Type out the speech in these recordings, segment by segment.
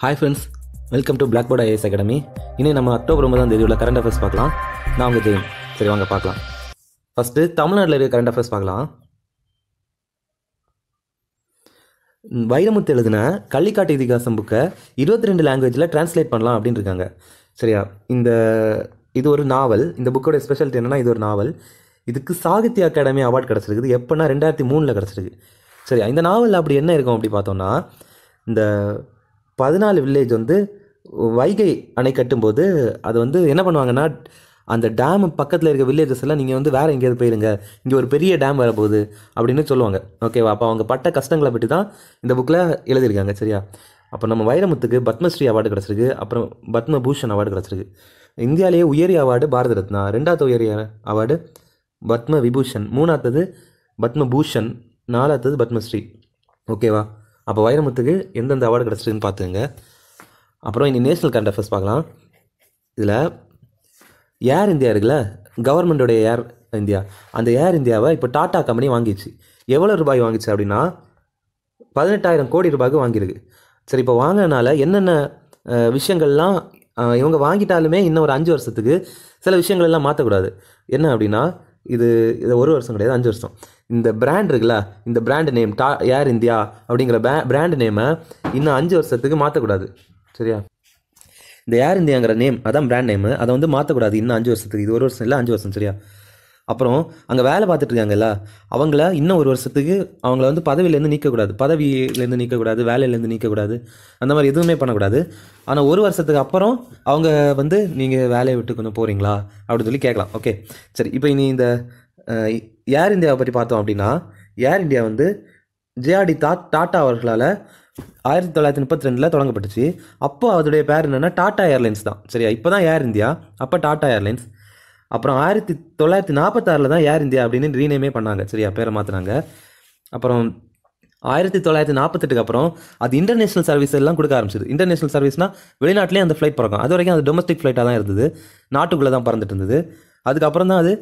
hi friends welcome to blackboard IAS academy இனி நம்ம October ஒன்பதாம் தேதி உள்ள கரண்ட் அஃபேர்ஸ் பார்க்கலாம் நான் உங்கள் ஜெயின் சரி வாங்க பார்க்கலாம் ஃபஸ்ட்டு தமிழ்நாட்டில் இருக்க கரண்ட் அஃபேர்ஸ் பார்க்கலாம் வைரமுத்து எழுதின கள்ளிக்காட்டு இதிகாசம் புக்கை இருபத்தி ரெண்டு லாங்குவேஜில் டிரான்ஸ்லேட் பண்ணலாம் அப்படின்னு இருக்காங்க சரியா இந்த இது ஒரு நாவல் இந்த புக்கோட ஸ்பெஷாலிட்டி என்னென்னா இது ஒரு நாவல் இதுக்கு சாகித்ய அகாடமி அவார்ட் கிடச்சிருக்குது எப்படின்னா ரெண்டாயிரத்தி மூணில் கிடச்சிருக்கு சரியா இந்த நாவலில் அப்படி என்ன இருக்கும் அப்படி பார்த்தோம்னா இந்த பதினாலு வில்லேஜ் வந்து வைகை அணை கட்டும்போது அது வந்து என்ன பண்ணுவாங்கன்னா அந்த டேம் பக்கத்தில் இருக்க வில்லேஜஸ் எல்லாம் நீங்கள் வந்து வேறு எங்கேயாவது போயிருங்க இங்கே ஒரு பெரிய டேம் வரப்போகுது அப்படின்னு சொல்லுவாங்க ஓகேவா அப்போ அவங்க பட்ட கஷ்டங்களை பற்றி தான் இந்த புக்கில் எழுதியிருக்காங்க சரியா அப்போ நம்ம வைரமுத்துக்கு பத்மஸ்ரீ அவார்டு கிடச்சிருக்கு அப்புறம் பத்மபூஷன் அவார்டு கிடச்சிருக்கு இந்தியாவிலேயே உயரிய அவார்டு பாரத ரத்னா ரெண்டாவது உயரிய அவார்டு பத்ம விபூஷன் பத்ம பத்மபூஷன் நாலாவது பத்மஸ்ரீ ஓகேவா அப்போ வைரமுத்துக்கு எந்தெந்த அவார்டு கிடச்சிருக்குன்னு பார்த்துங்க அப்புறம் இனி நேஷ்னல் கரண்ட் அஃபேர்ஸ் பார்க்கலாம் இதில் ஏர் இந்தியா இருக்குல்ல கவர்மெண்டோடைய ஏர் இந்தியா அந்த ஏர் இந்தியாவை இப்போ டாடா கம்பெனி வாங்கிச்சு எவ்வளோ ரூபாய் வாங்கிச்சு அப்படின்னா பதினெட்டாயிரம் கோடி ரூபாய்க்கு வாங்கியிருக்கு சரி இப்போ வாங்கினால என்னென்ன விஷயங்கள்லாம் இவங்க வாங்கிட்டாலுமே இன்னும் ஒரு அஞ்சு வருஷத்துக்கு சில விஷயங்கள் எல்லாம் மாற்றக்கூடாது என்ன அப்படின்னா இது இது ஒரு வருஷம் கிடையாது அஞ்சு வருஷம் இந்த பிராண்ட் இருக்குல்ல இந்த பிராண்ட் நேம் டா ஏர் இந்தியா அப்படிங்கிற பே பிராண்ட் நேமை இன்னும் அஞ்சு வருஷத்துக்கு மாற்றக்கூடாது சரியா இந்த ஏர் இந்தியாங்கிற நேம் அதான் பிராண்ட் நேமு அதை வந்து மாற்றக்கூடாது இன்னும் அஞ்சு வருஷத்துக்கு இது ஒரு வருஷம் இல்லை அஞ்சு வருஷம் சரியா அப்புறம் அங்கே வேலை பார்த்துட்டு இருக்காங்கல்ல அவங்கள இன்னும் ஒரு வருஷத்துக்கு அவங்கள வந்து பதவியிலேருந்து நீக்கக்கூடாது பதவியிலேருந்து நீக்கக்கூடாது வேலையிலேருந்து நீக்கக்கூடாது அந்த மாதிரி எதுவுமே பண்ணக்கூடாது ஆனால் ஒரு வருஷத்துக்கு அப்புறம் அவங்க வந்து நீங்கள் வேலையை விட்டு கொஞ்சம் போகிறீங்களா அப்படின்னு சொல்லி கேட்கலாம் ஓகே சரி இப்போ இனி இந்த ஏர் இந்தியாவை பற்றி பார்த்தோம் அப்படின்னா ஏர் இந்தியா வந்து ஜேஆர்டி தா டாட்டா அவர்களால் ஆயிரத்தி தொள்ளாயிரத்தி முப்பத்தி ரெண்டில் தொடங்கப்பட்டுச்சு அப்போ அதோடைய பேர் என்னென்னா டாட்டா ஏர்லைன்ஸ் தான் சரியா இப்போ தான் ஏர் இந்தியா அப்போ டாட்டா ஏர்லைன்ஸ் அப்புறம் ஆயிரத்தி தொள்ளாயிரத்தி நாற்பத்தாறில் தான் ஏர் இந்தியா அப்படின்னு ரீநேமே பண்ணாங்க சரியா பேரை மாற்றினாங்க அப்புறம் ஆயிரத்தி தொள்ளாயிரத்தி நாற்பத்தெட்டுக்கு அப்புறம் அது இன்டர்நேஷ்னல் சர்வீஸ் எல்லாம் கொடுக்க ஆரம்பிச்சிது இன்டர்நேஷனல் சர்வீஸ்னால் வெளிநாட்டிலே அந்த ஃப்ளைட் பிறக்கும் அது வரைக்கும் அது டொமஸ்டிக் ஃப்ளைட்டாக தான் இருந்தது நாட்டுக்குள்ளே தான் பறந்துட்டு இருந்தது அதுக்கப்புறம் தான் அது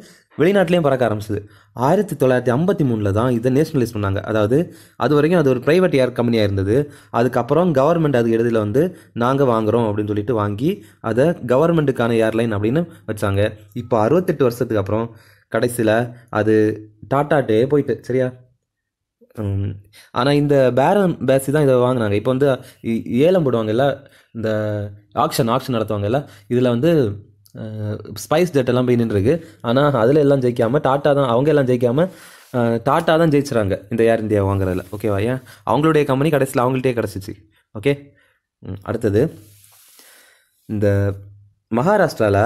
வெளிநாட்டிலையும் பறக்க ஆரம்பிச்சது ஆயிரத்தி தொள்ளாயிரத்தி ஐம்பத்தி மூணில் தான் இதை நேஷ்னலைஸ் பண்ணாங்க அதாவது அது வரைக்கும் அது ஒரு ப்ரைவேட் ஏர் கம்பெனியாக இருந்தது அதுக்கப்புறம் கவர்மெண்ட் அது இடத்துல வந்து நாங்கள் வாங்குகிறோம் அப்படின்னு சொல்லிட்டு வாங்கி அதை கவர்மெண்ட்டுக்கான ஏர்லைன் அப்படின்னு வச்சாங்க இப்போ அறுபத்தெட்டு வருஷத்துக்கு அப்புறம் கடைசியில் அது டாட்டாட்டே போயிட்டு சரியா ஆனால் இந்த பேரம் பேசி தான் இதை வாங்கினாங்க இப்போ வந்து ஏலம் போடுவாங்கல்ல இந்த ஆக்ஷன் ஆக்ஷன் நடத்துவாங்கல்ல இதில் வந்து ஸ்பைஸ் ஜெட் எல்லாம் போய் நின்றுருக்கு ஆனால் அதில் எல்லாம் ஜெயிக்காமல் டாட்டா தான் அவங்க எல்லாம் ஜெயிக்காமல் டாட்டா தான் ஜெயிச்சுறாங்க இந்த ஏர் இந்தியா வாங்குறதுல ஓகேவா ஏன் அவங்களுடைய கம்பெனி கடைசியில் அவங்கள்டே கிடச்சிச்சு ஓகே அடுத்தது இந்த மகாராஷ்டிராவில்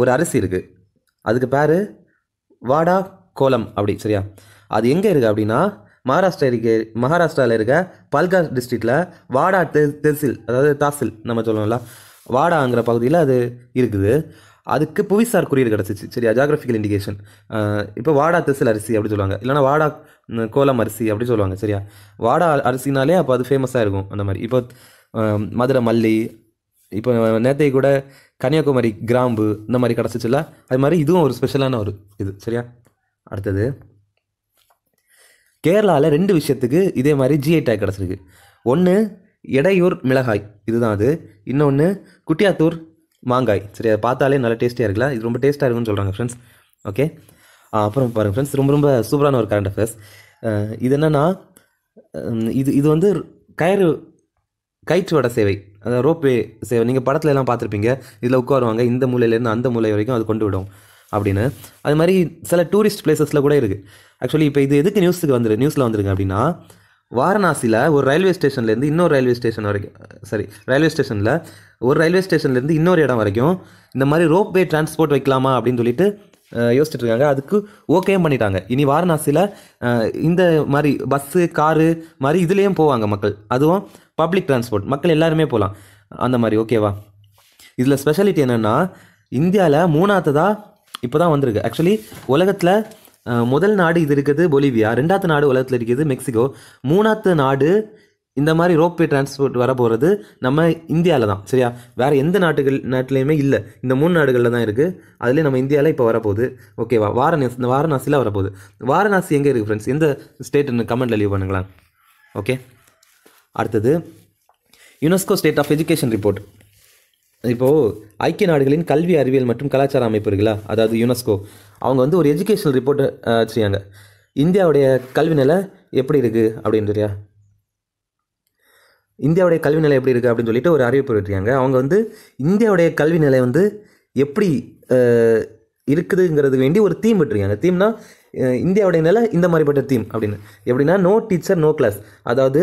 ஒரு அரிசி இருக்குது அதுக்கு பேர் வாடா கோலம் அப்படி சரியா அது எங்கே இருக்குது அப்படின்னா மகாராஷ்டிரா இருக்க மகாராஷ்டிராவில் இருக்க பல்கார் டிஸ்ட்ரிக்டில் வாடா தெ தெசில் அதாவது தாசில் நம்ம சொல்லணும்ல வாடாங்கிற பகுதியில் அது இருக்குது அதுக்கு புவிசார் குறியீடு கிடச்சிச்சு சரியா ஜாகிரபிக்கல் இண்டிகேஷன் இப்போ வாடா திசல் அரிசி அப்படி சொல்லுவாங்க இல்லைனா வாடா கோலம் அரிசி அப்படி சொல்லுவாங்க சரியா வாடா அரிசினாலே அப்போ அது ஃபேமஸாக இருக்கும் அந்த மாதிரி இப்போ மதுரை மல்லி இப்போ நேத்தை கூட கன்னியாகுமரி கிராம்பு இந்த மாதிரி கிடச்சிச்சுல அது மாதிரி இதுவும் ஒரு ஸ்பெஷலான ஒரு இது சரியா அடுத்தது கேரளாவில் ரெண்டு விஷயத்துக்கு இதே மாதிரி ஜிஐ டேக் கிடச்சிருக்கு ஒன்று இடையூர் மிளகாய் இதுதான் அது இன்னொன்று குட்டியாத்தூர் மாங்காய் சரி அதை பார்த்தாலே நல்லா டேஸ்ட்டியாக இருக்கலாம் இது ரொம்ப டேஸ்ட்டாக இருக்குன்னு சொல்கிறாங்க ஃப்ரெண்ட்ஸ் ஓகே அப்புறம் பாருங்கள் ஃப்ரெண்ட்ஸ் ரொம்ப ரொம்ப சூப்பரான ஒரு கரண்ட் அஃபேர்ஸ் இது என்னென்னா இது இது வந்து கயிறு கயிற்று வடை சேவை அந்த ரோப்வே சேவை நீங்கள் படத்துல எல்லாம் பார்த்துருப்பீங்க இதில் உட்காருவாங்க இந்த மூலையிலேருந்து அந்த மூலை வரைக்கும் அது கொண்டு விடும் அப்படின்னு அது மாதிரி சில டூரிஸ்ட் பிளேசஸில் கூட இருக்குது ஆக்சுவலி இப்போ இது எதுக்கு நியூஸுக்கு வந்துரு நியூஸில் வந்துருங்க அப்படின்னா வாரணாசியில் ஒரு ரயில்வே ஸ்டேஷன்லேருந்து இன்னொரு ரயில்வே ஸ்டேஷன் வரைக்கும் சாரி ரயில்வே ஸ்டேஷனில் ஒரு ரயில்வே ஸ்டேஷன்லேருந்து இன்னொரு இடம் வரைக்கும் இந்த மாதிரி ரோப்வே டிரான்ஸ்போர்ட் வைக்கலாமா அப்படின்னு சொல்லிட்டு யோசிச்சுட்டு இருக்காங்க அதுக்கு ஓகே பண்ணிட்டாங்க இனி வாரணாசியில் இந்த மாதிரி பஸ்ஸு காரு மாதிரி இதுலேயும் போவாங்க மக்கள் அதுவும் பப்ளிக் டிரான்ஸ்போர்ட் மக்கள் எல்லாருமே போகலாம் அந்த மாதிரி ஓகேவா இதில் ஸ்பெஷாலிட்டி என்னென்னா இந்தியாவில் மூணாவது தான் இப்போ தான் வந்திருக்கு ஆக்சுவலி உலகத்தில் முதல் நாடு இது இருக்குது பொலிவியா ரெண்டாவது நாடு உலகத்தில் இருக்குது மெக்சிகோ மூணாவது நாடு இந்த மாதிரி ரோப்வே டிரான்ஸ்போர்ட் வர போகிறது நம்ம இந்தியாவில் தான் சரியா வேறு எந்த நாட்டுகள் நாட்டிலையுமே இல்லை இந்த மூணு நாடுகளில் தான் இருக்குது அதுலேயே நம்ம இந்தியாவில் இப்போ வரப்போகுது ஓகேவா வாரணாசி இந்த வாரணாசியில் வரப்போகுது வாரணாசி எங்கே இருக்குது ஃப்ரெண்ட்ஸ் எந்த ஸ்டேட்னு கமெண்ட்டில் லீவ் பண்ணுங்களா ஓகே அடுத்தது UNESCO state of education report இப்போது ஐக்கிய நாடுகளின் கல்வி அறிவியல் மற்றும் கலாச்சார அமைப்பு இருக்குல்ல அதாவது யுனெஸ்கோ அவங்க வந்து ஒரு எஜுகேஷனல் ரிப்போர்ட் வச்சுருக்காங்க இந்தியாவுடைய கல்வி நிலை எப்படி இருக்குது அப்படின்றியா இந்தியாவுடைய கல்வி நிலை எப்படி இருக்குது அப்படின்னு சொல்லிட்டு ஒரு அறிவிப்பு இருக்காங்க அவங்க வந்து இந்தியாவுடைய கல்வி நிலை வந்து எப்படி இருக்குதுங்கிறதுக்கு வேண்டி ஒரு தீம் விட்டுருக்காங்க தீம்னா இந்தியாவுடைய நிலை இந்த மாதிரிப்பட்ட தீம் அப்படின்னு எப்படின்னா நோ டீச்சர் நோ கிளாஸ் அதாவது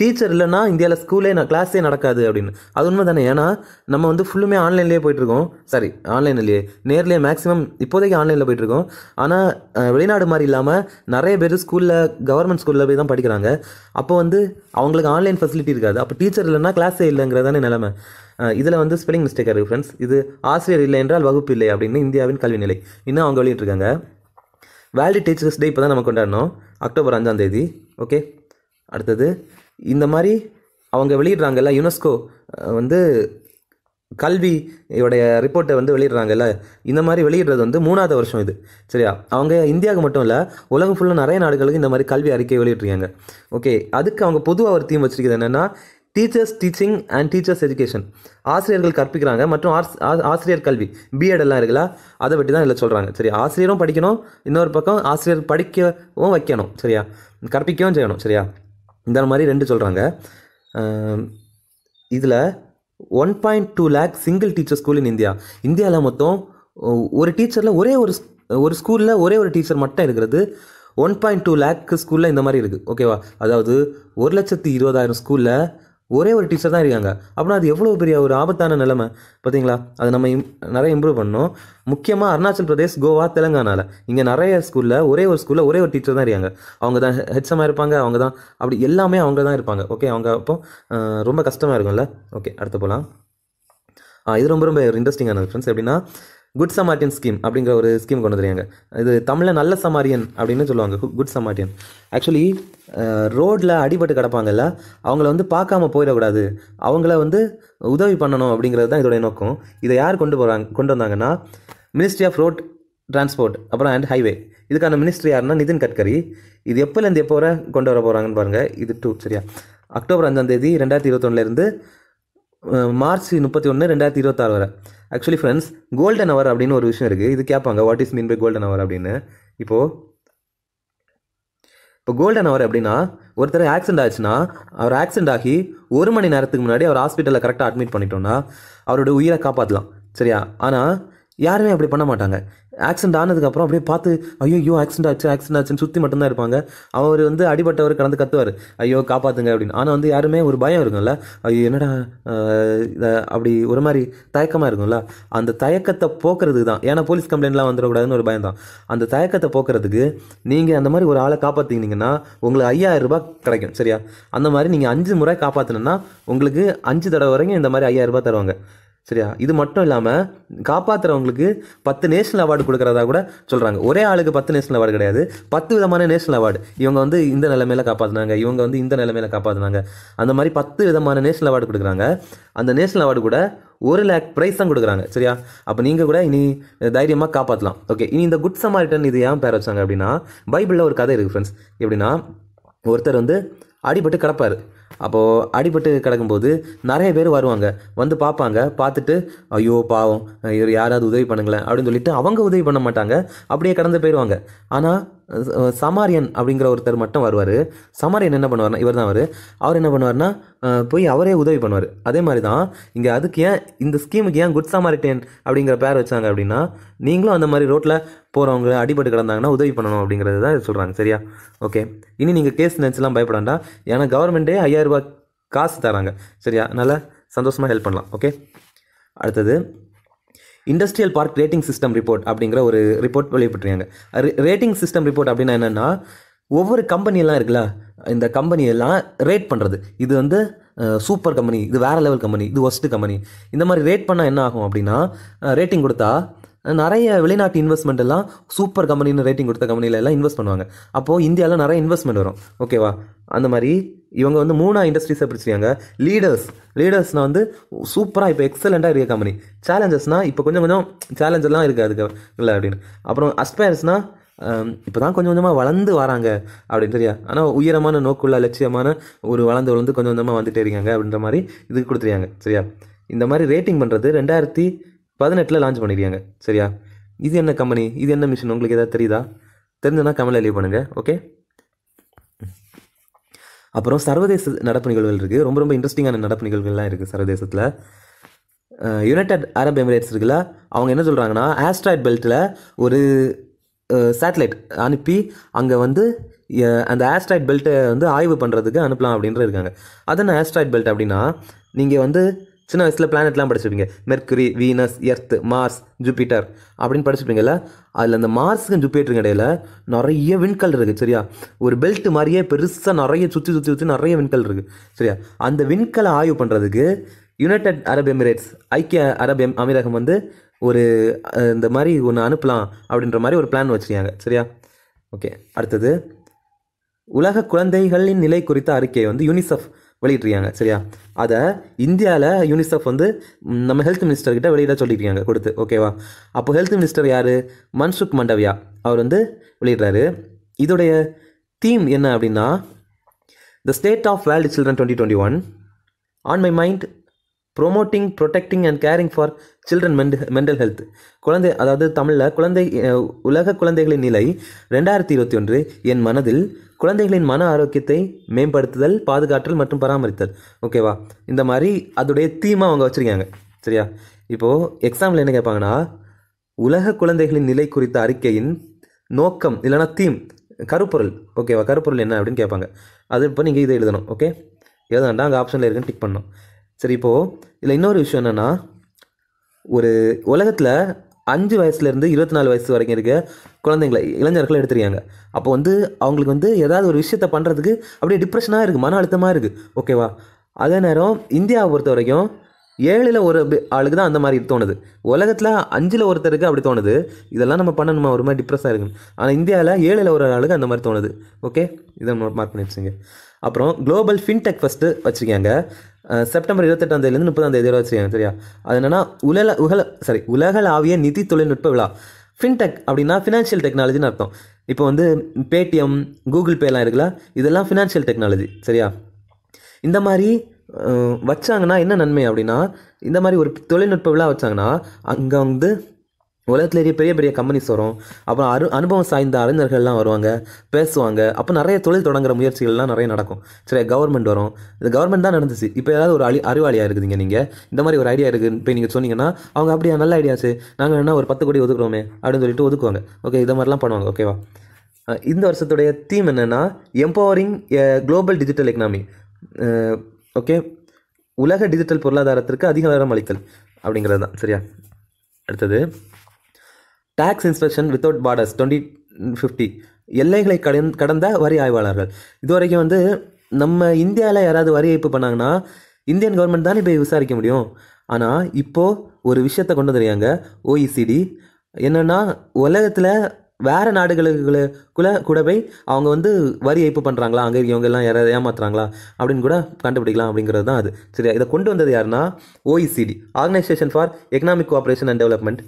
டீச்சர் இல்லைனா இந்தியாவில் ஸ்கூலே நான் கிளாஸே நடக்காது அப்படின்னு அது உண்மை தானே ஏன்னா நம்ம வந்து ஃபுல்லுமே ஆன்லைன்லேயே போயிட்டுருக்கோம் சாரி ஆன்லைன்லேயே நேர்லேயே மேக்ஸிமம் இப்போதைக்கு ஆன்லைனில் போயிட்டுருக்கோம் ஆனால் வெளிநாடு மாதிரி இல்லாமல் நிறைய பேர் ஸ்கூலில் கவர்மெண்ட் ஸ்கூலில் போய் தான் படிக்கிறாங்க அப்போ வந்து அவங்களுக்கு ஆன்லைன் ஃபெசிலிட்டி இருக்காது அப்போ டீச்சர் இல்லைன்னா கிளாஸே தானே நிலமை இதில் வந்து ஸ்பெல்லிங் மிஸ்டேக் இருக்குது ஃப்ரெண்ட்ஸ் இது ஆசிரியர் இல்லை என்றால் வகுப்பு இல்லை அப்படின்னு இந்தியாவின் கல்வி நிலை இன்னும் அவங்க வெளியிட்ருக்காங்க வேல்டு டீச்சர்ஸ் டே இப்போ தான் நம்ம கொண்டாடணும் அக்டோபர் அஞ்சாம் தேதி ஓகே அடுத்தது இந்த மாதிரி அவங்க வெளியிடுறாங்கல்ல யுனெஸ்கோ வந்து கல்வியோடைய ரிப்போர்ட்டை வந்து வெளியிடுறாங்கல்ல இந்த மாதிரி வெளியிடுறது வந்து மூணாவது வருஷம் இது சரியா அவங்க இந்தியாவுக்கு மட்டும் இல்லை உலகம் ஃபுல்லாக நிறைய நாடுகளுக்கு இந்த மாதிரி கல்வி அறிக்கை வெளியிட்ருக்காங்க ஓகே அதுக்கு அவங்க பொதுவாக ஒரு தீம் வச்சுருக்கிறது என்னென்னா teachers teaching and teachers education ஆசிரியர்கள் கற்பிக்கிறாங்க மற்றும் ஆசிரியர் கல்வி பிஎட் எல்லாம் இருக்குல்ல அதை பற்றி தான் இதில் சொல்கிறாங்க சரி ஆசிரியரும் படிக்கணும் இன்னொரு பக்கம் ஆசிரியர் படிக்கவும் வைக்கணும் சரியா கற்பிக்கவும் செய்யணும் சரியா இந்த மாதிரி ரெண்டு சொல்கிறாங்க இதில் one point two lakh single teacher school in India இந்தியாவில் மொத்தம் ஒரு டீச்சரில் ஒரே ஒரு ஒரு ஸ்கூலில் ஒரே ஒரு டீச்சர் மட்டும் இருக்கிறது ஒன் பாயிண்ட் டூ லேக்கு ஸ்கூலில் இந்த மாதிரி இருக்குது ஓகேவா அதாவது ஒரு லட்சத்தி இருபதாயிரம் ஸ்கூலில் ஒரே ஒரு டீச்சர் தான் இருக்காங்க அப்படின்னா அது எவ்வளோ பெரிய ஒரு ஆபத்தான நிலைமை பார்த்தீங்களா அது நம்ம இம் நிறைய இம்ப்ரூவ் பண்ணோம் முக்கியமாக அருணாச்சல் பிரதேஷ் கோவா தெலுங்கானாவில் இங்கே நிறைய ஸ்கூலில் ஒரே ஒரு ஸ்கூலில் ஒரே ஒரு டீச்சர் தான் இருக்காங்க அவங்க தான் ஹெச்எம்மாக இருப்பாங்க அவங்க தான் அப்படி எல்லாமே அவங்க தான் இருப்பாங்க ஓகே அவங்க அப்போ ரொம்ப கஷ்டமாக இருக்கும்ல ஓகே அடுத்து போகலாம் இது ரொம்ப ரொம்ப இன்ட்ரெஸ்டிங்கான ஃப்ரெண்ட்ஸ் எப்படின்னா குட் சமாட்டியன் ஸ்கீம் அப்படிங்கிற ஒரு ஸ்கீம் கொண்டு வந்துருக்காங்க இது தமிழில் நல்ல சமாரியன் அப்படின்னு சொல்லுவாங்க குட் சமாட்டியன் ஆக்சுவலி ரோட்டில் அடிபட்டு கிடப்பாங்கல்ல அவங்கள வந்து பார்க்காம போயிடக்கூடாது அவங்கள வந்து உதவி பண்ணணும் அப்படிங்கிறது தான் இதோடைய நோக்கம் இதை யார் கொண்டு போகிறாங்க கொண்டு வந்தாங்கன்னா மினிஸ்ட்ரி ஆஃப் ரோட் டிரான்ஸ்போர்ட் அப்புறம் அண்ட் ஹைவே இதுக்கான மினிஸ்ட்ரி யாருன்னா நிதின் கட்கரி இது எப்போலேருந்து எப்போ வர கொண்டு வர போகிறாங்கன்னு பாருங்கள் இது டூ சரியா அக்டோபர் அஞ்சாம் தேதி ரெண்டாயிரத்தி இருபத்தொன்னுலேருந்து மார்ச் முப்பத்தி ஒன்று ரெண்டாயிரத்தி இருபத்தாறு வரை ஆக்சுவலி ஃப்ரெண்ட்ஸ் கோல்டன் அவர் அப்படின்னு ஒரு விஷயம் இருக்குது இது கேட்பாங்க what is mean by golden hour அப்படின்னு இப்போது இப்போ கோல்டன் அவர் அப்படின்னா ஒருத்தர் ஆக்சிடென்ட் ஆச்சுன்னா அவர் ஆக்சிடென்ட் ஆகி ஒரு மணி நேரத்துக்கு முன்னாடி அவர் ஹாஸ்பிட்டலில் கரெக்டாக அட்மிட் பண்ணிட்டோம்னா அவரோட உயிரை காப்பாற்றலாம் சரியா ஆனால் யாருமே அப்படி பண்ண மாட்டாங்க ஆக்சிடென்ட் ஆனதுக்கப்புறம் அப்படியே பார்த்து ஐயோ ஐயோ ஆக்சிடென்ட் ஆச்சு ஆக்சிடென்ட் ஆச்சுன்னு சுற்றி மட்டும்தான் இருப்பாங்க அவர் வந்து அடிபட்டவர் கடந்து கத்துவார் ஐயோ காப்பாற்றுங்க அப்படின்னு ஆனால் வந்து யாருமே ஒரு பயம் இருக்கும்ல ஐயோ என்னடா அப்படி ஒரு மாதிரி தயக்கமாக இருக்கும்ல அந்த தயக்கத்தை போக்குறதுக்கு தான் ஏன்னா போலீஸ் கம்ப்ளைண்ட்லாம் வந்துடக்கூடாதுன்னு ஒரு பயம் தான் அந்த தயக்கத்தை போக்குறதுக்கு நீங்கள் அந்த மாதிரி ஒரு ஆளை காப்பாற்றினீங்கன்னா உங்களுக்கு ஐயாயிரம் ரூபாய் கிடைக்கும் சரியா அந்த மாதிரி நீங்கள் அஞ்சு முறை காப்பாற்றினா உங்களுக்கு அஞ்சு தடவை வரைக்கும் இந்த மாதிரி ஐயாயிரம் ரூபாய் தருவாங்க சரியா இது மட்டும் இல்லாமல் காப்பாற்றுறவங்களுக்கு பத்து நேஷனல் அவார்டு கொடுக்குறதா கூட சொல்கிறாங்க ஒரே ஆளுக்கு பத்து நேஷனல் அவார்டு கிடையாது பத்து விதமான நேஷனல் அவார்டு இவங்க வந்து இந்த நிலைமையில காப்பாற்றினாங்க இவங்க வந்து இந்த நிலைமையில காப்பாற்றினாங்க அந்த மாதிரி பத்து விதமான நேஷனல் அவார்டு கொடுக்குறாங்க அந்த நேஷனல் அவார்டு கூட ஒரு லேக் ப்ரைஸ் தான் கொடுக்குறாங்க சரியா அப்போ நீங்கள் கூட இனி தைரியமாக காப்பாற்றலாம் ஓகே இனி இந்த குட் சமாரிட்டன் இது ஏன் பேர் வச்சாங்க அப்படின்னா பைபிளில் ஒரு கதை இருக்குது ஃப்ரெண்ட்ஸ் எப்படின்னா ஒருத்தர் வந்து அடிபட்டு கிடப்பார் அப்போது அடிபட்டு கிடக்கும்போது நிறைய பேர் வருவாங்க வந்து பார்ப்பாங்க பார்த்துட்டு ஐயோ பாவம் யாராவது உதவி பண்ணுங்களேன் அப்படின்னு சொல்லிட்டு அவங்க உதவி பண்ண மாட்டாங்க அப்படியே கடந்து போயிடுவாங்க ஆனால் சமாரியன் அப்படிங்கிற ஒருத்தர் மட்டும் வருவார் சமாரியன் என்ன பண்ணுவார்னா இவர் தான் அவர் அவர் என்ன பண்ணுவார்னா போய் அவரே உதவி பண்ணுவார் அதே மாதிரி தான் இங்கே அதுக்கு ஏன் இந்த ஸ்கீமுக்கு ஏன் குட் சமாரிட்டியன் அப்படிங்கிற பேர் வச்சாங்க அப்படின்னா நீங்களும் அந்த மாதிரி ரோட்டில் போகிறவங்க அடிபட்டு கிடந்தாங்கன்னா உதவி பண்ணணும் அப்படிங்கிறது தான் சொல்கிறாங்க சரியா ஓகே இனி நீங்கள் கேஸ் நினச்சிலாம் பயப்படாண்டா ஏன்னா கவர்மெண்ட்டே ஐயாயிரரூபா காசு தராங்க சரியா நல்லா சந்தோஷமாக ஹெல்ப் பண்ணலாம் ஓகே அடுத்தது industrial park rating system report அப்படிங்கிற ஒரு ரிப்போர்ட் வெளியிட்டிருக்காங்க ரேட்டிங் சிஸ்டம் ரிப்போர்ட் அப்படின்னா என்னென்னா ஒவ்வொரு கம்பெனியெல்லாம் இருக்குல்ல இந்த கம்பெனியெல்லாம் ரேட் பண்ணுறது இது வந்து சூப்பர் கம்பெனி இது வேறு லெவல் கம்பெனி இது ஒஸ்ட்டு கம்பெனி இந்த மாதிரி ரேட் பண்ணால் என்ன ஆகும் அப்படின்னா ரேட்டிங் கொடுத்தா நிறைய வெளிநாட்டு இன்வெஸ்ட்மெண்ட் எல்லாம் சூப்பர் கம்பெனின்னு ரேட்டிங் கொடுத்த கம்பெனியில எல்லாம் இன்வெஸ்ட் பண்ணுவாங்க அப்போது இந்தியாவில் நிறைய இன்வெஸ்ட்மெண்ட் வரும் ஓகேவா அந்த மாதிரி இவங்க வந்து மூணா இண்டஸ்ட்ரீஸை பிரிச்சுக்காங்க லீடர்ஸ் லீடர்ஸ்னால் வந்து சூப்பராக இப்போ எக்ஸலண்ட்டாக இருக்க கம்பெனி சேலஞ்சஸ்னால் இப்போ கொஞ்சம் கொஞ்சம் சேலஞ்செல்லாம் இருக்குது அதுக்கு இல்லை அப்படின்னு அப்புறம் அஸ்பயர்ஸ்னால் இப்போ தான் கொஞ்சம் கொஞ்சமாக வளர்ந்து வராங்க அப்படின்னு சரியா ஆனால் உயரமான நோக்குள்ள லட்சியமான ஒரு வளர்ந்து வளர்ந்து கொஞ்சம் கொஞ்சமாக வந்துட்டே இருக்காங்க அப்படின்ற மாதிரி இது கொடுத்துருக்காங்க சரியா இந்த மாதிரி ரேட்டிங் பண்ணுறது ரெண்டாயிரத்தி பதினெட்டில் லான்ச் பண்ணிடுறாங்க சரியா இது என்ன கம்பெனி இது என்ன மிஷின் உங்களுக்கு எதாவது தெரியுதா தெரிஞ்சதுன்னா கமெண்ட்டில் லீவ் பண்ணுங்கள் ஓகே அப்புறம் சர்வதேச நடப்பு நிகழ்வுகள் இருக்குது ரொம்ப ரொம்ப இன்ட்ரெஸ்டிங்கான நடப்பு நிகழ்வுகள்லாம் இருக்குது சர்வதேசத்தில் யுனைடட் அரப் எமிரேட்ஸ் இருக்குல்ல அவங்க என்ன சொல்கிறாங்கன்னா ஆஸ்ட்ராய்ட் பெல்ட்டில் ஒரு சேட்டலைட் அனுப்பி அங்கே வந்து அந்த ஆஸ்ட்ராய்ட் பெல்ட்டை வந்து ஆய்வு பண்ணுறதுக்கு அனுப்பலாம் அப்படின்ற இருக்காங்க அது ஆஸ்ட்ராய்ட் பெல்ட் அப்படின்னா நீங்கள் வந்து சின்ன வயசில் பிளானெட்லாம் படிச்சிருப்பீங்க Mercury Venus Earth Mars Jupiter அப்படின்னு படிச்சிருப்பீங்கல்ல அதில் அந்த மார்ஸுக்கும் ஜூப்பிட்டருக்கும் இடையில நிறைய விண்கல் இருக்குது சரியா ஒரு பெல்ட் மாதிரியே பெருசாக நிறைய சுற்றி சுற்றி சுற்றி நிறைய விண்கல் இருக்குது சரியா அந்த விண்கலை ஆய்வு பண்ணுறதுக்கு யுனைடெட் அரப் எமிரேட்ஸ் ஐக்கிய அரப் எம் அமீரகம் வந்து ஒரு இந்த மாதிரி ஒன்று அனுப்பலாம் அப்படின்ற மாதிரி ஒரு பிளான் வச்சுருக்காங்க சரியா ஓகே அடுத்தது உலக குழந்தைகளின் நிலை குறித்த அறிக்கை வந்து யூனிசெஃப் வெளியிட்டிருக்காங்க சரியா அதை இந்தியாவில் யூனிசெஃப் வந்து நம்ம ஹெல்த் மினிஸ்டர் கிட்ட வெளியிட சொல்லியிருக்காங்க கொடுத்து ஓகேவா அப்போ ஹெல்த் மினிஸ்டர் யார் மன்சுக் மண்டவியா அவர் வந்து வெளியிடுறாரு இதோடைய தீம் என்ன அப்படின்னா the state of world children twenty twenty one on my mind promoting protecting and caring for children men mental health குழந்தை அதாவது தமிழில் குழந்தை உலக குழந்தைகளின் நிலை ரெண்டாயிரத்தி இருபத்தி ஒன்று என் மனதில் குழந்தைகளின் மன ஆரோக்கியத்தை மேம்படுத்துதல் பாதுகாத்தல் மற்றும் பராமரித்தல் ஓகேவா இந்த மாதிரி அதோடைய தீமாக அவங்க வச்சுருக்காங்க சரியா இப்போது எக்ஸாம்பிள் என்ன கேட்பாங்கன்னா உலக குழந்தைகளின் நிலை குறித்த அறிக்கையின் நோக்கம் இல்லைனா தீம் கருப்பொருள் ஓகேவா கருப்பொருள் என்ன அப்படின்னு கேட்பாங்க அது இப்போ நீங்கள் இதை எழுதணும் ஓகே எழுத வேண்டாம் அங்கே ஆப்ஷனில் இருக்குன்னு டிக் பண்ணணும் சரி இப்போது இதில் இன்னொரு விஷயம் என்னென்னா ஒரு உலகத்தில் அஞ்சு வயசுலேருந்து இருபத்தி நாலு வயசு வரைக்கும் இருக்க குழந்தைங்களை இளைஞர்களை எடுத்துருக்காங்க அப்போ வந்து அவங்களுக்கு வந்து ஏதாவது ஒரு விஷயத்த பண்ணுறதுக்கு அப்படியே டிப்ரெஷனாக இருக்குது மன அழுத்தமாக இருக்குது ஓகேவா அதே நேரம் இந்தியாவை பொறுத்த வரைக்கும் ஏழில் ஒரு ஆளுக்கு தான் அந்த மாதிரி தோணுது உலகத்தில் அஞ்சில் ஒருத்தருக்கு அப்படி தோணுது இதெல்லாம் நம்ம பண்ணணுமா ஒரு மாதிரி டிப்ரெஸ்ஸாக இருக்கும் ஆனால் இந்தியாவில் ஏழில் ஒரு ஆளுக்கு அந்த மாதிரி தோணுது ஓகே இதை மார்க் பண்ணி வச்சுங்க அப்புறம் குளோபல் ஃபின்டெக் ஃபஸ்ட்டு வச்சுருக்காங்க செப்டம்பர் இருபத்தெட்டாம் தேதியிலேருந்து முப்பதாம் தேதி வரை வச்சுருக்காங்க சரியா அது என்னென்னா உலக உலக சாரி உலகளாவிய நிதி தொழில்நுட்ப விழா ஃபின்டெக் அப்படின்னா ஃபினான்ஷியல் டெக்னாலஜின்னு அர்த்தம் இப்போ வந்து பேடிஎம் கூகுள் பேலாம் இருக்குல்ல இதெல்லாம் ஃபினான்ஷியல் டெக்னாலஜி சரியா இந்த மாதிரி வச்சாங்கன்னா என்ன நன்மை அப்படின்னா இந்த மாதிரி ஒரு தொழில்நுட்ப விழா வச்சாங்கன்னா அங்கே வந்து உலகத்துலேயே பெரிய பெரிய கம்பெனிஸ் வரும் அப்புறம் அரு அனுபவம் சாய்ந்த அறிஞர்கள்லாம் வருவாங்க பேசுவாங்க அப்போ நிறைய தொழில் தொடங்குற முயற்சிகள்லாம் நிறைய நடக்கும் சரி கவர்மெண்ட் வரும் இந்த கவர்மெண்ட் தான் நடந்துச்சு இப்போ ஏதாவது ஒரு அழி அறிவாளியாக இருக்குதுங்க நீங்கள் இந்த மாதிரி ஒரு ஐடியா இருக்குதுன்னு போய் நீங்கள் சொன்னீங்கன்னா அவங்க அப்படியா நல்ல ஐடியாச்சு நாங்கள் என்ன ஒரு பத்து கோடி ஒதுக்குறோமே அப்படின்னு சொல்லிட்டு ஒதுக்குவாங்க ஓகே இதை மாதிரிலாம் பண்ணுவாங்க ஓகேவா இந்த வருஷத்துடைய தீம் என்னென்னா empowering global digital economy okay உலக டிஜிட்டல் பொருளாதாரத்திற்கு அதிகாரம் அளித்தல் அப்படிங்கிறது தான் சரியா அடுத்தது tax inspection without borders twenty fifty எல்லைகளை கடந் கடந்த வரி ஆய்வாளர்கள் இது வரைக்கும் வந்து நம்ம இந்தியாவில் யாராவது வரி ஏய்ப்பு பண்ணாங்கன்னா இந்தியன் கவர்மெண்ட் தானே போய் விசாரிக்க முடியும் ஆனால் இப்போது ஒரு விஷயத்தை கொண்டு வந்துருக்காங்க ஓஇசிடி e என்னென்னா உலகத்தில் வேறு நாடுகளுக்குள்ள கூட போய் அவங்க வந்து வரி ஏய்ப்பு பண்ணுறாங்களா அங்கே இருக்கவங்க எல்லாம் யாராவது ஏமாத்துறாங்களா அப்படின்னு கூட கண்டுபிடிக்கலாம் அப்படிங்கிறது தான் அது சரியா இதை கொண்டு வந்தது யாருன்னா OECD organisation for economic cooperation and development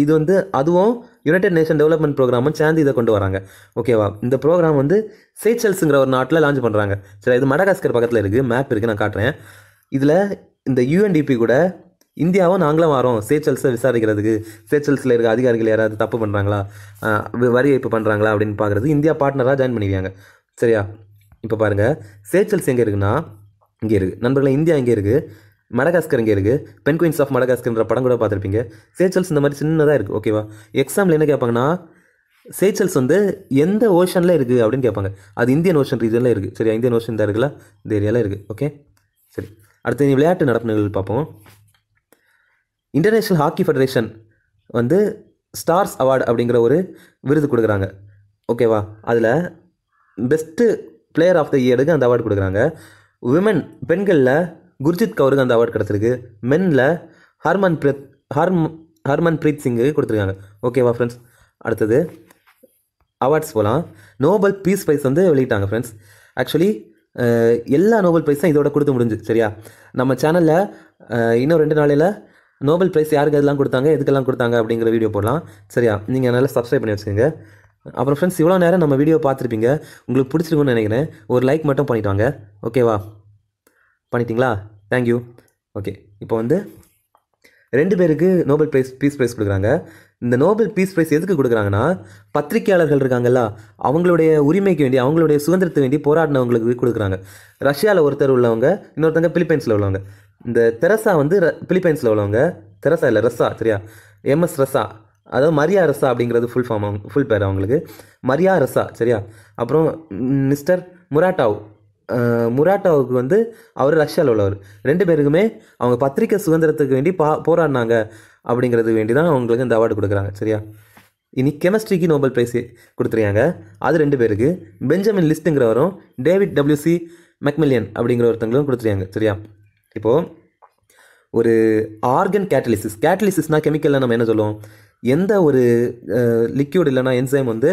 இது வந்து அதுவும் யுனைடெட் நேஷன் டெவலப்மெண்ட் ப்ரோக்ராமும் சேர்ந்து இதை கொண்டு வராங்க ஓகேவா இந்த ப்ரோக்ராம் வந்து சேச்சல்ஸுங்கிற ஒரு நாட்டில் லான்ச் பண்ணுறாங்க சரி இது மடகாஸ்கர் பக்கத்தில் இருக்குது மேப் இருக்குது நான் காட்டுறேன் இதில் இந்த யூஎன்டிபி கூட இந்தியாவும் நாங்களும் வரோம் சேச்சல்ஸை விசாரிக்கிறதுக்கு சேச்சல்ஸில் இருக்க அதிகாரிகள் யாராவது தப்பு பண்ணுறாங்களா வரி வைப்பு பண்ணுறாங்களா அப்படின்னு பார்க்குறது இந்தியா பார்ட்னராக ஜாயின் பண்ணிக்கிறாங்க சரியா இப்போ பாருங்கள் சேச்சல்ஸ் எங்கே இருக்குன்னா இங்கே இருக்குது நண்பர்களே இந்தியா இங்கே இருக்குது மடகாஸ்கர் இங்கே இருக்குது பென் குயின்ஸ் ஆஃப் மடகாஸ்கர்ன்ற படம் கூட பார்த்துருப்பீங்க சேச்சல்ஸ் இந்த மாதிரி சின்னதாக இருக்குது ஓகேவா எக்ஸாம்பிள் என்ன கேட்பாங்கன்னா சேச்சல்ஸ் வந்து எந்த ஓஷனில் இருக்குது அப்படின்னு கேட்பாங்க அது இந்தியன் ஓஷன் ரீஜனில் இருக்குது சரி இந்தியன் ஓஷன் தான் இருக்குல்ல இந்த ஏரியாவில் இருக்குது ஓகே சரி அடுத்து நீ விளையாட்டு நடப்பு நிகழ்வு பார்ப்போம் இன்டர்நேஷ்னல் ஹாக்கி ஃபெடரேஷன் வந்து ஸ்டார்ஸ் அவார்டு அப்படிங்கிற ஒரு விருது கொடுக்குறாங்க ஓகேவா அதில் பெஸ்ட்டு பிளேயர் ஆஃப் த இயருக்கு அந்த அவார்டு கொடுக்குறாங்க உமன் பெண்களில் குர்ஜித் கவுருக்கு அந்த அவார்டு கிடச்சிருக்கு மென்னில் ஹர்மன் பிரீத் ஹர்ம் ஹர்மன் பிரீத் சிங்குக்கு கொடுத்துருக்காங்க ஓகேவா ஃப்ரெண்ட்ஸ் அடுத்தது அவார்ட்ஸ் போகலாம் நோபல் பீஸ் ப்ரைஸ் வந்து வெளியிட்டாங்க ஃப்ரெண்ட்ஸ் ஆக்சுவலி எல்லா நோபல் ப்ரைஸும் இதோட கொடுத்து முடிஞ்சு சரியா நம்ம சேனலில் இன்னும் ரெண்டு நாளையில் நோபல் ப்ரைஸ் யாருக்கு எதெல்லாம் கொடுத்தாங்க எதுக்கெல்லாம் கொடுத்தாங்க அப்படிங்கிற வீடியோ போடலாம் சரியா நீங்கள் நல்லா சப்ஸ்கிரைப் பண்ணி வச்சுக்கோங்க அப்புறம் ஃப்ரெண்ட்ஸ் இவ்வளோ நேரம் நம்ம வீடியோ பார்த்துருப்பீங்க உங்களுக்கு பிடிச்சிருக்குன்னு நினைக்கிறேன் ஒரு லைக் மட்டும் பண்ணிட்டு வாங்க ஓகேவா பண்ணிட்டீங்களா தேங்க்யூ ஓகே இப்போ வந்து ரெண்டு பேருக்கு நோபல் பிரைஸ் பீஸ் ப்ரைஸ் கொடுக்குறாங்க இந்த நோபல் பீஸ் ப்ரைஸ் எதுக்கு கொடுக்குறாங்கன்னா பத்திரிகையாளர்கள் இருக்காங்கல்ல அவங்களுடைய உரிமைக்கு வேண்டி அவங்களுடைய சுதந்திரத்துக்கு வேண்டி போராடினவங்களுக்கு கொடுக்குறாங்க ரஷ்யாவில் ஒருத்தர் உள்ளவங்க இன்னொருத்தங்க பிலிப்பைன்ஸில் உள்ளவங்க இந்த தெரசா வந்து பிலிப்பைன்ஸில் உள்ளவங்க தெரசா இல்லை ரஸ்ஸா சரியா எம்எஸ் ரஸ்ஸா அதாவது மரியா ரசா அப்படிங்கிறது ஃபுல் ஃபார்ம் அவங்க ஃபுல் பேர் அவங்களுக்கு மரியா ரசா சரியா அப்புறம் மிஸ்டர் முராட்டாவ் முராட்டாவுக்கு வந்து அவர் ரஷ்யாவில் உள்ளவர் ரெண்டு பேருக்குமே அவங்க பத்திரிக்கை சுதந்திரத்துக்கு வேண்டி பா போராடினாங்க அப்படிங்கிறது வேண்டி தான் அவங்களுக்கு இந்த அவார்டு கொடுக்குறாங்க சரியா இனி கெமிஸ்ட்ரிக்கு நோபல் பிரைஸ் கொடுத்துருக்காங்க அது ரெண்டு பேருக்கு பெஞ்சமின் லிஸ்ட்டுங்கிறவரும் டேவிட் டபிள்யூசி மெக்மில்லியன் அப்படிங்கிற ஒருத்தங்களும் கொடுத்துருக்காங்க சரியா இப்போது ஒரு ஆர்கன் கேட்டலிசிஸ் கேட்டலிசிஸ்னால் கெமிக்கலில் நம்ம என்ன சொல்லுவோம் எந்த ஒரு லிக்யூட் இல்லைனா என்சைம் வந்து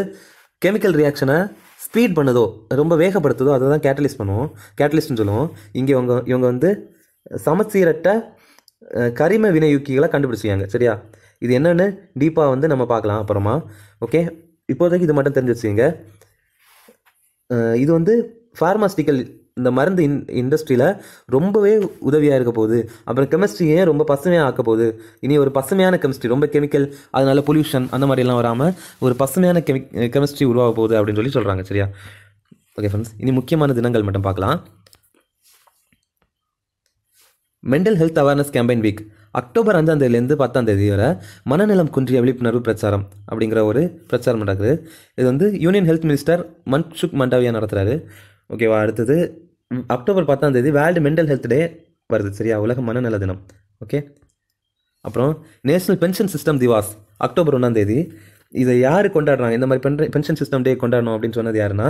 கெமிக்கல் ரியாக்ஷனை ஸ்பீட் பண்ணுதோ ரொம்ப வேகப்படுத்துதோ அதை தான் கேட்டலிஸ்ட் பண்ணுவோம் கேட்டலிஸ்ட்னு சொல்லுவோம் இங்கே இவங்க இவங்க வந்து சமச்சீரட்ட கரிம வினையூக்கிகளை கண்டுபிடிச்சிக்காங்க சரியா இது என்னென்னு டீப்பாக வந்து நம்ம பார்க்கலாம் அப்புறமா ஓகே இப்போதைக்கு இது மட்டும் தெரிஞ்சு வச்சுக்கோங்க இது வந்து ஃபார்மாஸ்டிக்கல் இந்த மருந்து இன் இண்டஸ்ட்ரியில் ரொம்பவே உதவியாக இருக்க போகுது அப்புறம் ஏன் ரொம்ப பசுமையாக ஆக்க போகுது இனி ஒரு பசுமையான கெமிஸ்ட்ரி ரொம்ப கெமிக்கல் அதனால் பொல்யூஷன் அந்த மாதிரிலாம் வராமல் ஒரு பசுமையான கெமி கெமிஸ்ட்ரி உருவாக போகுது அப்படின்னு சொல்லி சொல்கிறாங்க சரியா ஓகே ஃப்ரெண்ட்ஸ் இனி முக்கியமான தினங்கள் மட்டும் பார்க்கலாம் mental health awareness campaign week October அஞ்சாம் தேதியிலேருந்து பத்தாம் தேதி வரை மனநலம் குன்றிய விழிப்புணர்வு பிரச்சாரம் அப்படிங்கிற ஒரு பிரச்சாரம் நடக்குது இது வந்து union health minister Mansukh Mandaviya நடத்துகிறாரு ஓகேவா அடுத்தது அக்டோபர் பத்தாம் தேதி வேர்ல்டு மென்டல் ஹெல்த் டே வருது சரியா உலக மனநல தினம் ஓகே அப்புறம் national pension system Diwas October ஒன்றாம் தேதி இதை யார் கொண்டாடுறாங்க இந்த மாதிரி பென் பென்ஷன் சிஸ்டம் டே கொண்டாடணும் அப்படின்னு சொன்னது யாருன்னா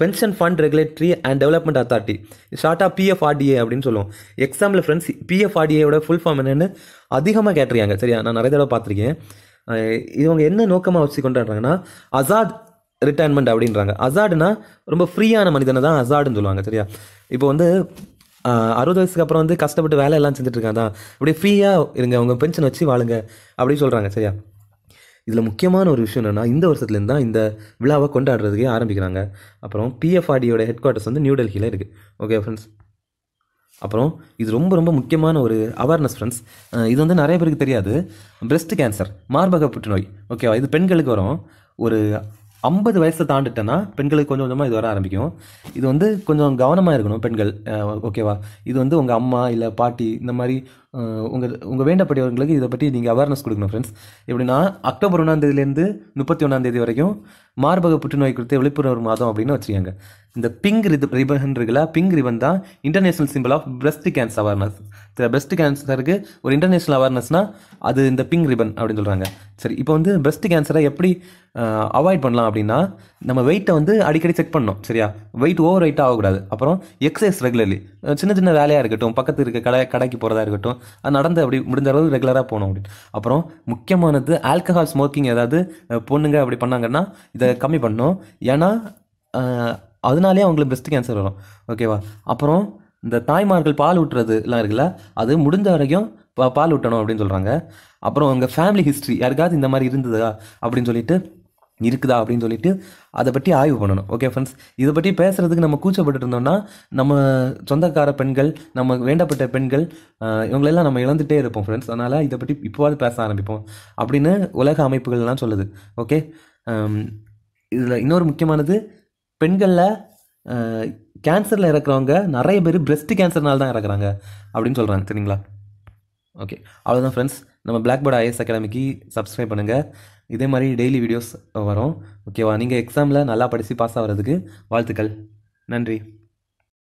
pension fund regulatory and development authority ஷார்ட்டாக பிஎஃப்ஆர்டிஏ அப்படின்னு சொல்லுவோம் எக்ஸாமில் ஃப்ரெண்ட்ஸ் பிஎஃப்ஆர்டிஏயோட ஃபுல் ஃபார்ம் என்னென்னு அதிகமாக கேட்டிருக்காங்க சரியா நான் நிறைய தடவை பார்த்துருக்கேன் இவங்க என்ன நோக்கமாக வச்சு கொண்டாடுறாங்கன்னா அசாத் ரிட்டைர்மெண்ட் அப்படின்றாங்க அசாடுனா ரொம்ப ஃப்ரீயான மனிதனை தான் அசாடுன்னு சொல்லுவாங்க சரியா இப்போ வந்து அறுபது வயசுக்கு அப்புறம் வந்து கஷ்டப்பட்டு வேலை எல்லாம் செஞ்சுட்டு இருக்காங்க தான் அப்படியே ஃப்ரீயாக இருங்க அவங்க பென்ஷன் வச்சு வாழுங்க அப்படின்னு சொல்கிறாங்க சரியா இதில் முக்கியமான ஒரு விஷயம் என்னென்னா இந்த வருஷத்துலேருந்து தான் இந்த விழாவை கொண்டாடுறதுக்கே ஆரம்பிக்கிறாங்க அப்புறம் பிஎஃப்ஆர்டியோட ஹெட் குவார்ட்டர்ஸ் வந்து நியூ டெல்லியில் இருக்குது ஓகே ஃப்ரெண்ட்ஸ் அப்புறம் இது ரொம்ப ரொம்ப முக்கியமான ஒரு அவேர்னஸ் ஃப்ரெண்ட்ஸ் இது வந்து நிறைய பேருக்கு தெரியாது பிரெஸ்ட் கேன்சர் மார்பக புற்றுநோய் ஓகேவா இது பெண்களுக்கு வரும் ஒரு ஐம்பது வயசை தாண்டிட்டேன்னா பெண்களுக்கு கொஞ்சம் கொஞ்சமாக இது வர ஆரம்பிக்கும் இது வந்து கொஞ்சம் கவனமாக இருக்கணும் பெண்கள் ஓகேவா இது வந்து உங்கள் அம்மா இல்லை பாட்டி இந்த மாதிரி உங்கள் உங்கள் வேண்டப்பட்டவர்களுக்கு இதை பற்றி நீங்கள் அவேர்னஸ் கொடுக்கணும் ஃப்ரெண்ட்ஸ் எப்படின்னா அக்டோபர் ஒன்றாந்தேதியிலேருந்து முப்பத்தி ஒன்றாந்தேதி வரைக்கும் மார்பக புற்றுநோய் குறித்து விழிப்புணர்வு மாதம் அப்படின்னு வச்சுருக்காங்க இந்த பிங்க் ரிபன் இருக்குல்ல பிங்க் ரிபன் தான் international symbol of breast cancer awareness இதில் பெஸ்ட் கேன்சருக்கு ஒரு இன்டர்நேஷ்னல் அவேர்னஸ்னால் அது இந்த பிங்க் ரிபன் அப்படின்னு சொல்கிறாங்க சரி இப்போ வந்து பெஸ்ட் கேன்சரை எப்படி அவாய்ட் பண்ணலாம் அப்படின்னா நம்ம வெயிட்டை வந்து அடிக்கடி செக் பண்ணணும் சரியா வெயிட் ஓவர் வெயிட் ஆகக்கூடாது அப்புறம் எக்ஸசைஸ் ரெகுலர்லி சின்ன சின்ன வேலையாக இருக்கட்டும் பக்கத்து இருக்க கடை கடைக்கு போகிறதா இருக்கட்டும் அது நடந்து அப்படி முடிஞ்ச அளவு ரெகுலராக போகணும் அப்படின்னு அப்புறம் முக்கியமானது ஆல்கஹால் ஸ்மோக்கிங் ஏதாவது பொண்ணுங்க அப்படி பண்ணாங்கன்னா இதை கம்மி பண்ணணும் ஏன்னா அதனாலே அவங்களுக்கு பெஸ்ட் கேன்சர் வரும் ஓகேவா அப்புறம் இந்த தாய்மார்கள் பால் ஊட்டுறதுலாம் இருக்குல்ல அது முடிஞ்ச வரைக்கும் பால் ஊட்டணும் அப்படின்னு சொல்கிறாங்க அப்புறம் உங்கள் ஃபேமிலி ஹிஸ்ட்ரி யாருக்காவது இந்த மாதிரி இருந்ததா அப்படின்னு சொல்லிட்டு இருக்குதா அப்படின்னு சொல்லிட்டு அதை பற்றி ஆய்வு பண்ணணும் ஓகே ஃப்ரெண்ட்ஸ் இதை பற்றி பேசுகிறதுக்கு நம்ம கூச்சப்பட்டு இருந்தோம்னா நம்ம சொந்தக்கார பெண்கள் நம்ம வேண்டப்பட்ட பெண்கள் இவங்களெல்லாம் நம்ம இழந்துகிட்டே இருப்போம் ஃப்ரெண்ட்ஸ் அதனால் இதை பற்றி இப்போவாது பேச ஆரம்பிப்போம் அப்படின்னு உலக அமைப்புகள்லாம் சொல்லுது ஓகே இதில் இன்னொரு முக்கியமானது பெண்களில் கேன்சரில் இறக்குறவங்க நிறைய பேர் பிரெஸ்ட் கேன்சர்னால தான் இறக்குறாங்க அப்படின்னு சொல்கிறாங்க சரிங்களா ஓகே அவ்வளோதான் ஃப்ரெண்ட்ஸ் நம்ம பிளாக் போர்ட் ஐஎஸ் அகாடமிக்கு சப்ஸ்கிரைப் பண்ணுங்கள் இதே மாதிரி டெய்லி வீடியோஸ் வரும் ஓகேவா நீங்கள் எக்ஸாமில் நல்லா படித்து பாஸ் ஆகிறதுக்கு வாழ்த்துக்கள் நன்றி